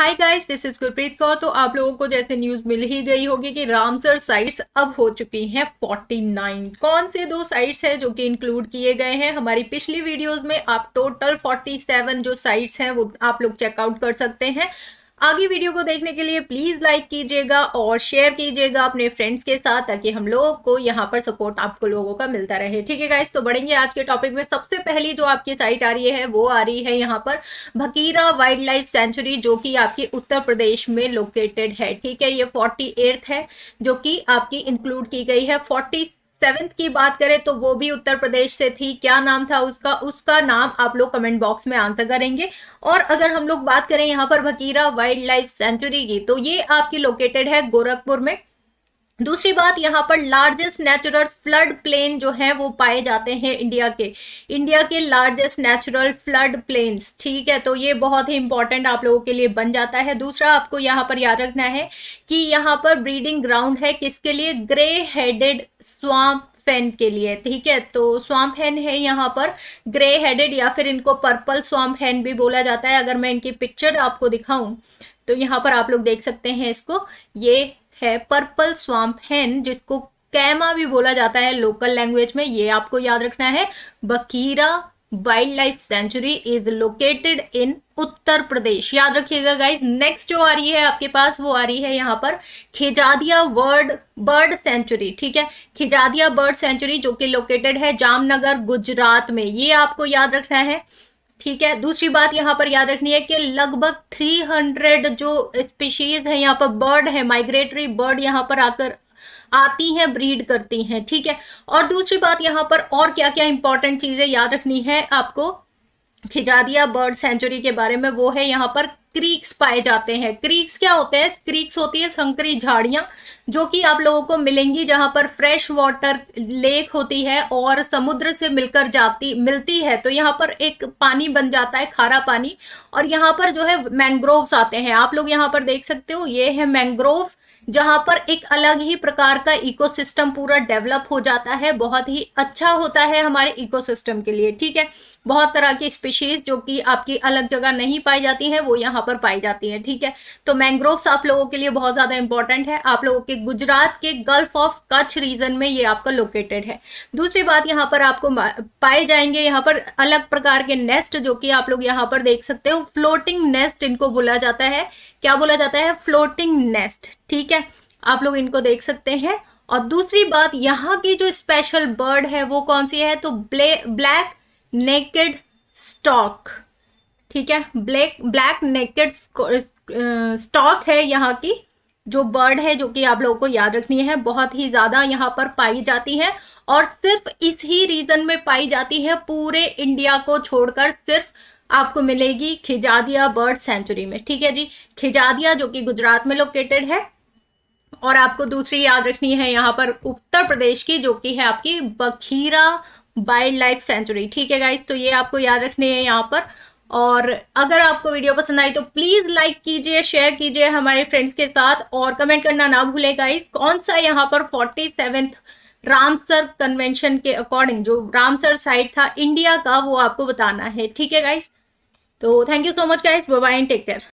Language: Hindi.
hi guys this is Gurpreet Kaur तो आप लोगों को जैसे न्यूज मिल ही गई होगी कि रामसर साइट्स अब हो चुकी हैं 49 कौन से दो साइट्स हैं जो कि इंक्लूड किए गए हैं हमारी पिछली वीडियोस में आप टोटल 47 जो साइट्स हैं वो आप लोग चेकआउट कर सकते हैं आगे वीडियो को देखने के लिए प्लीज़ लाइक कीजिएगा और शेयर कीजिएगा अपने फ्रेंड्स के साथ ताकि हम लोगों को यहाँ पर सपोर्ट आपको लोगों का मिलता रहे ठीक है गाइस तो बढ़ेंगे आज के टॉपिक में सबसे पहली जो आपकी साइट आ रही है वो आ रही है यहाँ पर भकीरा वाइल्ड लाइफ सेंचुरी जो कि आपकी उत्तर प्रदेश में लोकेटेड है ठीक है ये फोर्टी है जो कि आपकी इंक्लूड की गई है फोर्टी सेवेंथ की बात करें तो वो भी उत्तर प्रदेश से थी क्या नाम था उसका उसका नाम आप लोग कमेंट बॉक्स में आंसर करेंगे और अगर हम लोग बात करें यहाँ पर भकीरा वाइल्ड लाइफ सेंचुरी की तो ये आपकी लोकेटेड है गोरखपुर में दूसरी बात यहाँ पर लार्जेस्ट नेचुरल फ्लड प्लेन जो है वो पाए जाते हैं इंडिया के इंडिया के लार्जेस्ट नेचुरल फ्लड प्लेन्स ठीक है तो ये बहुत ही इंपॉर्टेंट आप लोगों के लिए बन जाता है दूसरा आपको यहाँ पर याद रखना है कि यहाँ पर ब्रीडिंग ग्राउंड है किसके लिए ग्रे हेडेड स्वाम्प फैन के लिए ठीक है तो स्वाम्प हैन है यहाँ पर ग्रे हेडेड या फिर इनको पर्पल स्वाम्प हैन भी बोला जाता है अगर मैं इनकी पिक्चर आपको दिखाऊं तो यहाँ पर आप लोग देख सकते हैं इसको ये है पर्पल स्वाम्प हेन जिसको कैमा भी बोला जाता है लोकल लैंग्वेज में ये आपको याद रखना है Bakhira wildlife sanctuary is located in Uttar Pradesh याद रखिएगा गाइज नेक्स्ट जो आ रही है आपके पास वो आ रही है यहाँ पर खिजादिया वर्ड बर्ड सेंचुरी ठीक है खिजादिया बर्ड सेंचुरी जो कि लोकेटेड है जामनगर गुजरात में ये आपको याद रखना है ठीक है दूसरी बात यहाँ पर याद रखनी है कि लगभग 300 जो स्पीशीज है यहाँ पर बर्ड है माइग्रेटरी बर्ड यहाँ पर आकर आती हैं ब्रीड करती हैं ठीक है और दूसरी बात यहाँ पर और क्या क्या इंपॉर्टेंट चीज़ें याद रखनी है आपको खिजादिया बर्ड सेंचुरी के बारे में वो है यहाँ पर क्रीक्स पाए जाते हैं क्रीक्स क्या होते हैं क्रीक्स होती है संकरी झाड़ियाँ जो कि आप लोगों को मिलेंगी जहाँ पर फ्रेश वाटर लेक होती है और समुद्र से मिलकर जाती मिलती है तो यहाँ पर एक पानी बन जाता है खारा पानी और यहाँ पर जो है मैंग्रोव्स आते हैं आप लोग यहाँ पर देख सकते हो ये है मैंग्रोव्स जहाँ पर एक अलग ही प्रकार का इकोसिस्टम पूरा डेवलप हो जाता है बहुत ही अच्छा होता है हमारे इकोसिस्टम के लिए ठीक है बहुत तरह की स्पीशीज जो कि आपकी अलग जगह नहीं पाई जाती हैं वो यहाँ पर पाई जाती हैं ठीक है तो मैंग्रोव्स आप लोगों के लिए बहुत ज़्यादा इंपॉर्टेंट है आप लोगों के गुजरात के गल्फ ऑफ कच्छ रीजन में ये आपका लोकेटेड है दूसरी बात यहाँ पर आपको पाए जाएंगे यहाँ पर अलग प्रकार के नेस्ट जो कि आप लोग यहाँ पर देख सकते हो फ्लोटिंग नेस्ट इनको बोला जाता है क्या बोला जाता है फ्लोटिंग नेस्ट ठीक है आप लोग इनको देख सकते हैं और दूसरी बात यहाँ की जो स्पेशल बर्ड है वो कौन सी है तो ब्लैक नेकेड स्टॉक ठीक है ब्लैक ब्लैक नेकेड स्टॉक है यहाँ की जो बर्ड है जो कि आप लोगों को याद रखनी है बहुत ही ज़्यादा यहाँ पर पाई जाती है और सिर्फ इस ही रीजन में पाई जाती है पूरे इंडिया को छोड़कर सिर्फ आपको मिलेगी खिजादिया बर्ड सेंचुरी में ठीक है जी खिजादिया जो कि गुजरात में लोकेटेड है और आपको दूसरी याद रखनी है यहाँ पर उत्तर प्रदेश की जो कि है आपकी बखीरा वाइल्ड लाइफ सेंचुरी ठीक है गाइज तो ये आपको याद रखनी है यहाँ पर और अगर आपको वीडियो पसंद आई तो प्लीज़ लाइक कीजिए शेयर कीजिए हमारे फ्रेंड्स के साथ और कमेंट करना ना भूले गाइज कौन सा यहाँ पर फोर्टी सेवेंथ रामसर कन्वेंशन के अकॉर्डिंग जो रामसर साइट था इंडिया का वो आपको बताना है ठीक है गाइज तो thank you so much guys bye and take care